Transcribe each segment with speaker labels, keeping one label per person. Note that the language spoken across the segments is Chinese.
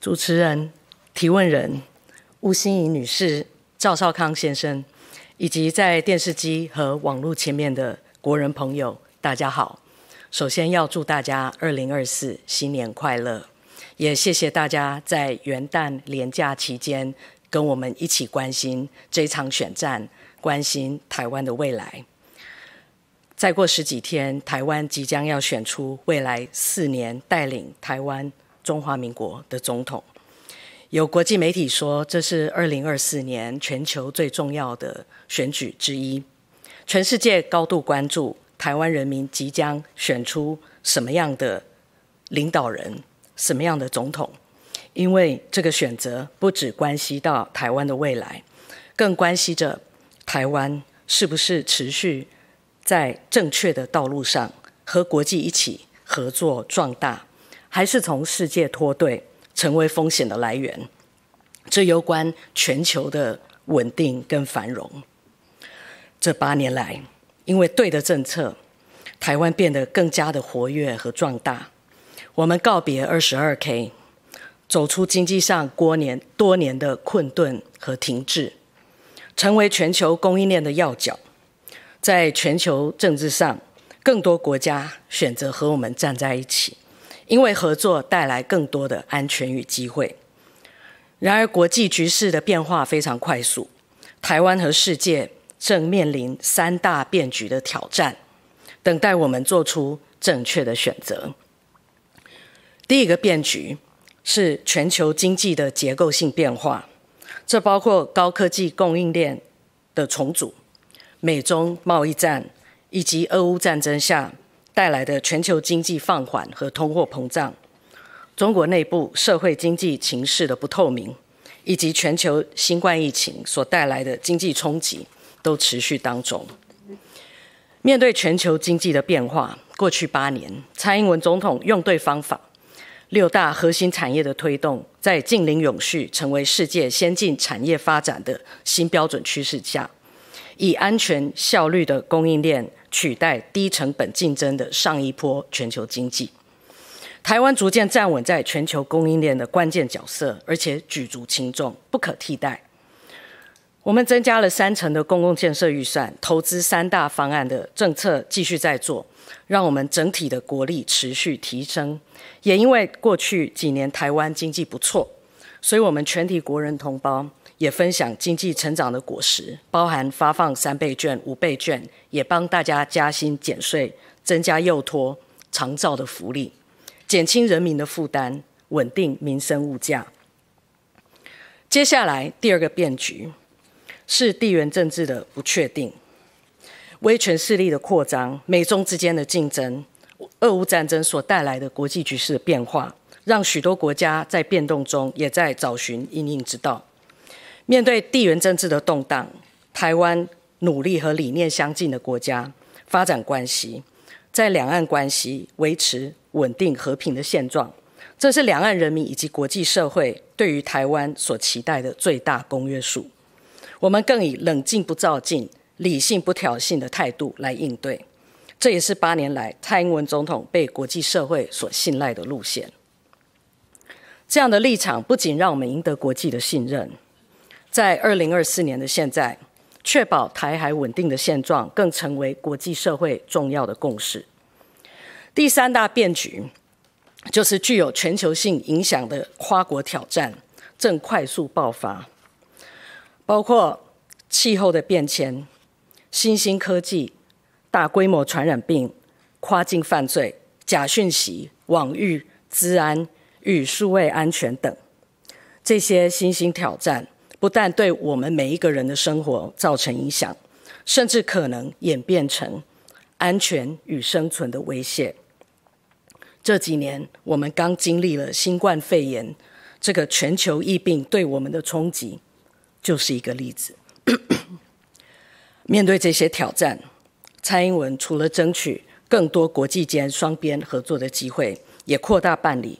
Speaker 1: 主持人、提问人吴欣怡女士、赵少康先生，以及在电视机和网络前面的国人朋友，大家好！首先要祝大家二零二四新年快乐，也谢谢大家在元旦连假期间跟我们一起关心这场选战，关心台湾的未来。再过十几天，台湾即将要选出未来四年带领台湾。中华民国的总统，有国际媒体说，这是二零二四年全球最重要的选举之一，全世界高度关注台湾人民即将选出什么样的领导人、什么样的总统，因为这个选择不只关系到台湾的未来，更关系着台湾是不是持续在正确的道路上和国际一起合作壮大。还是从世界脱队，成为风险的来源，这攸关全球的稳定跟繁荣。这八年来，因为对的政策，台湾变得更加的活跃和壮大。我们告别二十二 K，走出经济上多年多年的困顿和停滞，成为全球供应链的要角。在全球政治上，更多国家选择和我们站在一起。因为合作带来更多的安全与机会。然而，国际局势的变化非常快速，台湾和世界正面临三大变局的挑战，等待我们做出正确的选择。第一个变局是全球经济的结构性变化，这包括高科技供应链的重组、美中贸易战以及俄乌战争下。带来的全球经济放缓和通货膨胀，中国内部社会经济形势的不透明，以及全球新冠疫情所带来的经济冲击，都持续当中。面对全球经济的变化，过去八年，蔡英文总统用对方法，六大核心产业的推动，在近邻永续成为世界先进产业发展的新标准趋势下。以安全、效率的供应链取代低成本竞争的上一波全球经济，台湾逐渐站稳在全球供应链的关键角色，而且举足轻重、不可替代。我们增加了三成的公共建设预算，投资三大方案的政策继续在做，让我们整体的国力持续提升。也因为过去几年台湾经济不错，所以我们全体国人同胞。也分享经济成长的果实，包含发放三倍券、五倍券，也帮大家加薪减税、增加幼托、长照的福利，减轻人民的负担，稳定民生物价。接下来第二个变局是地缘政治的不确定，威权势力的扩张，美中之间的竞争，俄乌战争所带来的国际局势的变化，让许多国家在变动中也在找寻应应之道。面对地缘政治的动荡，台湾努力和理念相近的国家发展关系，在两岸关系维持稳定和平的现状，这是两岸人民以及国际社会对于台湾所期待的最大公约数。我们更以冷静不躁进、理性不挑衅的态度来应对，这也是八年来蔡英文总统被国际社会所信赖的路线。这样的立场不仅让我们赢得国际的信任。在二零二四年的现在，确保台海稳定的现状更成为国际社会重要的共识。第三大变局，就是具有全球性影响的跨国挑战正快速爆发，包括气候的变迁、新兴科技、大规模传染病、跨境犯罪、假讯息、网域治安与数位安全等这些新兴挑战。不但对我们每一个人的生活造成影响，甚至可能演变成安全与生存的威胁。这几年，我们刚经历了新冠肺炎这个全球疫病对我们的冲击，就是一个例子。面对这些挑战，蔡英文除了争取更多国际间双边合作的机会，也扩大办理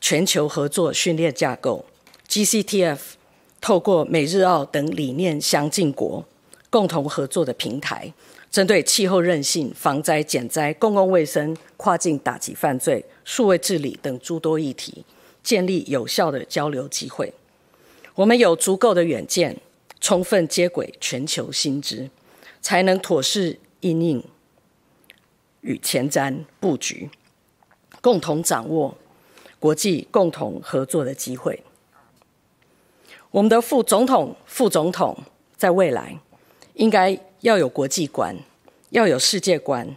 Speaker 1: 全球合作训练架构 （GCTF）。透过美日澳等理念相近国共同合作的平台，针对气候韧性、防灾减灾、公共卫生、跨境打击犯罪、数位治理等诸多议题，建立有效的交流机会。我们有足够的远见，充分接轨全球新知，才能妥善应应与前瞻布局，共同掌握国际共同合作的机会。我们的副总统、副总统，在未来应该要有国际观，要有世界观，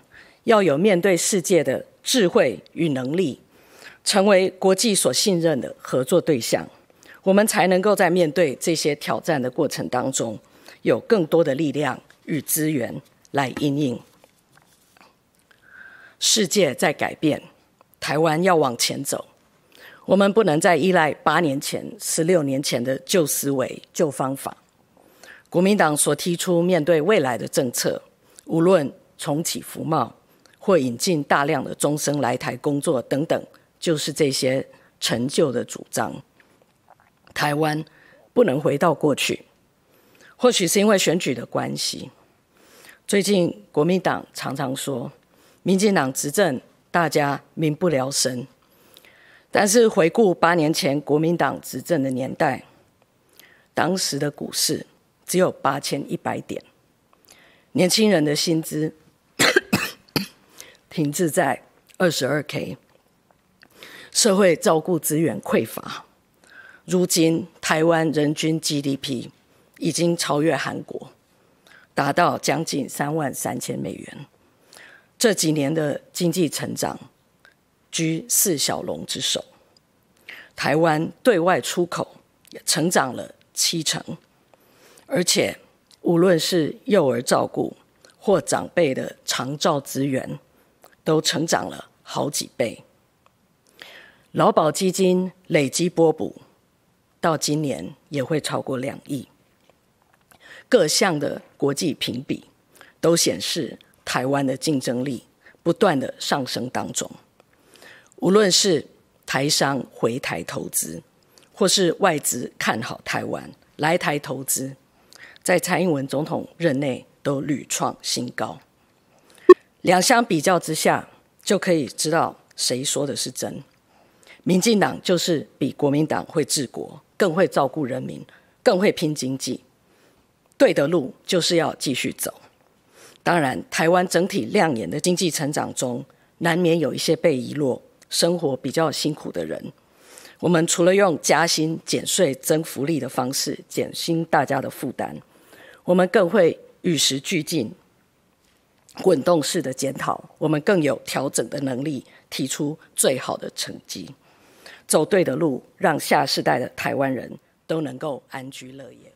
Speaker 1: 要有面对世界的智慧与能力，成为国际所信任的合作对象，我们才能够在面对这些挑战的过程当中，有更多的力量与资源来应应。世界在改变，台湾要往前走。我们不能再依赖八年前、十六年前的旧思维、旧方法。国民党所提出面对未来的政策，无论重启服贸或引进大量的终身来台工作等等，就是这些陈旧的主张。台湾不能回到过去。或许是因为选举的关系，最近国民党常常说，民进党执政，大家民不聊生。但是回顾八年前国民党执政的年代，当时的股市只有八千一百点，年轻人的薪资停滞在二十二 K，社会照顾资源匮乏。如今，台湾人均 GDP 已经超越韩国，达到将近三万三千美元。这几年的经济成长。居四小龙之首，台湾对外出口也成长了七成，而且无论是幼儿照顾或长辈的长照资源，都成长了好几倍。劳保基金累积拨补到今年也会超过两亿，各项的国际评比都显示台湾的竞争力不断的上升当中。无论是台商回台投资，或是外资看好台湾来台投资，在蔡英文总统任内都屡创新高。两相比较之下，就可以知道谁说的是真。民进党就是比国民党会治国，更会照顾人民，更会拼经济。对的路就是要继续走。当然，台湾整体亮眼的经济成长中，难免有一些被遗落。生活比较辛苦的人，我们除了用加薪、减税、增福利的方式减轻大家的负担，我们更会与时俱进、滚动式的检讨，我们更有调整的能力，提出最好的成绩，走对的路，让下世代的台湾人都能够安居乐业。